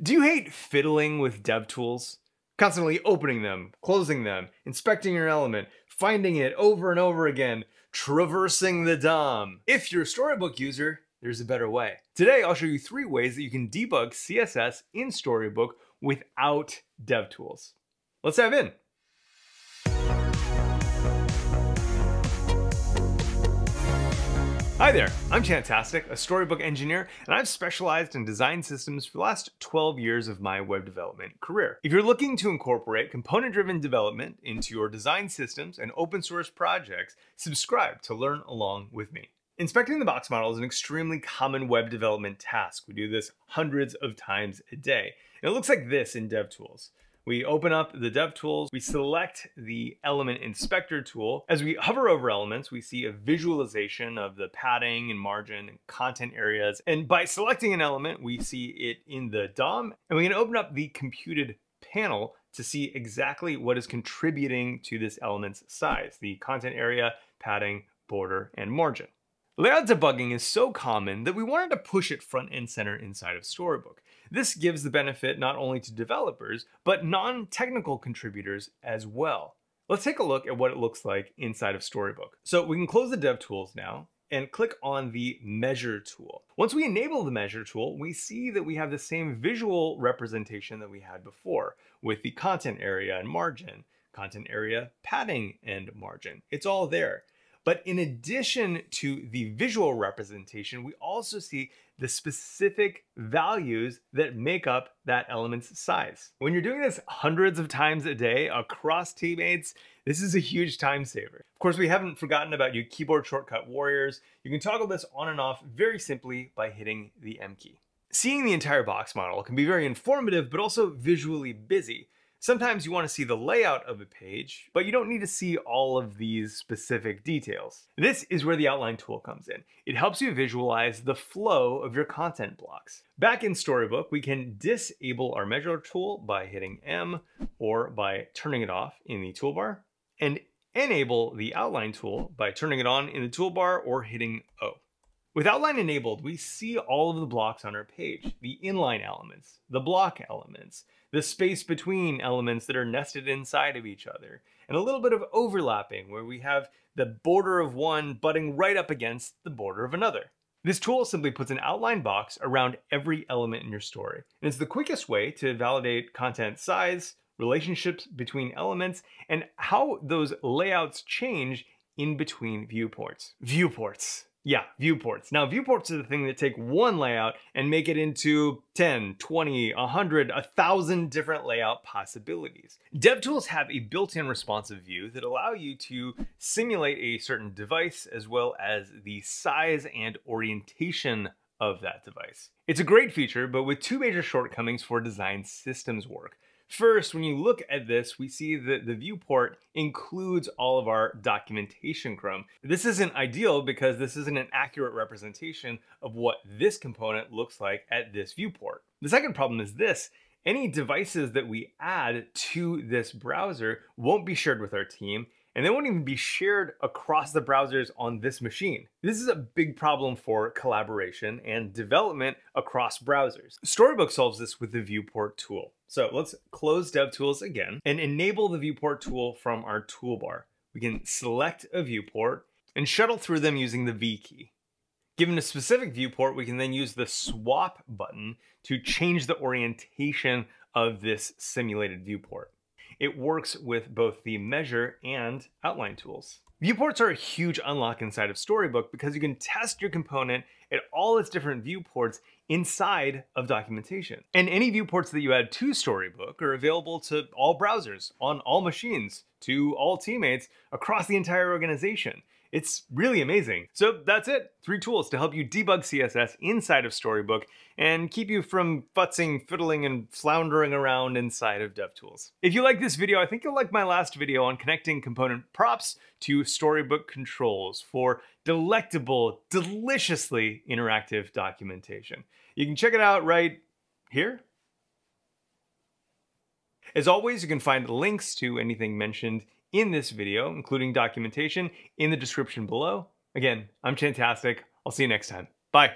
Do you hate fiddling with dev tools? Constantly opening them, closing them, inspecting your element, finding it over and over again, traversing the DOM. If you're a Storybook user, there's a better way. Today, I'll show you three ways that you can debug CSS in Storybook without DevTools. Let's dive in. Hi there, I'm Chantastic, a storybook engineer, and I've specialized in design systems for the last 12 years of my web development career. If you're looking to incorporate component-driven development into your design systems and open source projects, subscribe to learn along with me. Inspecting the box model is an extremely common web development task. We do this hundreds of times a day. And it looks like this in DevTools. We open up the DevTools, we select the element inspector tool. As we hover over elements, we see a visualization of the padding and margin and content areas. And by selecting an element, we see it in the DOM and we can open up the computed panel to see exactly what is contributing to this element's size, the content area, padding, border, and margin. Layout debugging is so common that we wanted to push it front and center inside of Storybook. This gives the benefit not only to developers, but non-technical contributors as well. Let's take a look at what it looks like inside of Storybook. So we can close the dev tools now and click on the measure tool. Once we enable the measure tool, we see that we have the same visual representation that we had before with the content area and margin, content area padding and margin. It's all there. But in addition to the visual representation, we also see the specific values that make up that element's size. When you're doing this hundreds of times a day across teammates, this is a huge time saver. Of course, we haven't forgotten about you keyboard shortcut warriors. You can toggle this on and off very simply by hitting the M key. Seeing the entire box model can be very informative, but also visually busy. Sometimes you want to see the layout of a page, but you don't need to see all of these specific details. This is where the outline tool comes in. It helps you visualize the flow of your content blocks. Back in Storybook, we can disable our measure tool by hitting M or by turning it off in the toolbar and enable the outline tool by turning it on in the toolbar or hitting O. With outline enabled, we see all of the blocks on our page, the inline elements, the block elements, the space between elements that are nested inside of each other, and a little bit of overlapping where we have the border of one butting right up against the border of another. This tool simply puts an outline box around every element in your story, and it's the quickest way to validate content size, relationships between elements, and how those layouts change in between viewports. Viewports. Yeah, viewports. Now, viewports are the thing that take one layout and make it into 10, 20, 100, 1,000 different layout possibilities. DevTools have a built-in responsive view that allow you to simulate a certain device as well as the size and orientation of that device. It's a great feature, but with two major shortcomings for design systems work. First, when you look at this, we see that the viewport includes all of our documentation Chrome. This isn't ideal because this isn't an accurate representation of what this component looks like at this viewport. The second problem is this, any devices that we add to this browser won't be shared with our team and they won't even be shared across the browsers on this machine. This is a big problem for collaboration and development across browsers. Storybook solves this with the viewport tool. So let's close DevTools again and enable the viewport tool from our toolbar. We can select a viewport and shuttle through them using the V key. Given a specific viewport, we can then use the swap button to change the orientation of this simulated viewport. It works with both the measure and outline tools. Viewports are a huge unlock inside of Storybook because you can test your component at all its different viewports inside of documentation. And any viewports that you add to Storybook are available to all browsers, on all machines, to all teammates across the entire organization. It's really amazing. So that's it. Three tools to help you debug CSS inside of Storybook and keep you from futzing, fiddling, and floundering around inside of DevTools. If you like this video, I think you'll like my last video on connecting component props to Storybook controls for delectable, deliciously interactive documentation. You can check it out right here. As always, you can find links to anything mentioned in this video, including documentation, in the description below. Again, I'm Chantastic. I'll see you next time. Bye.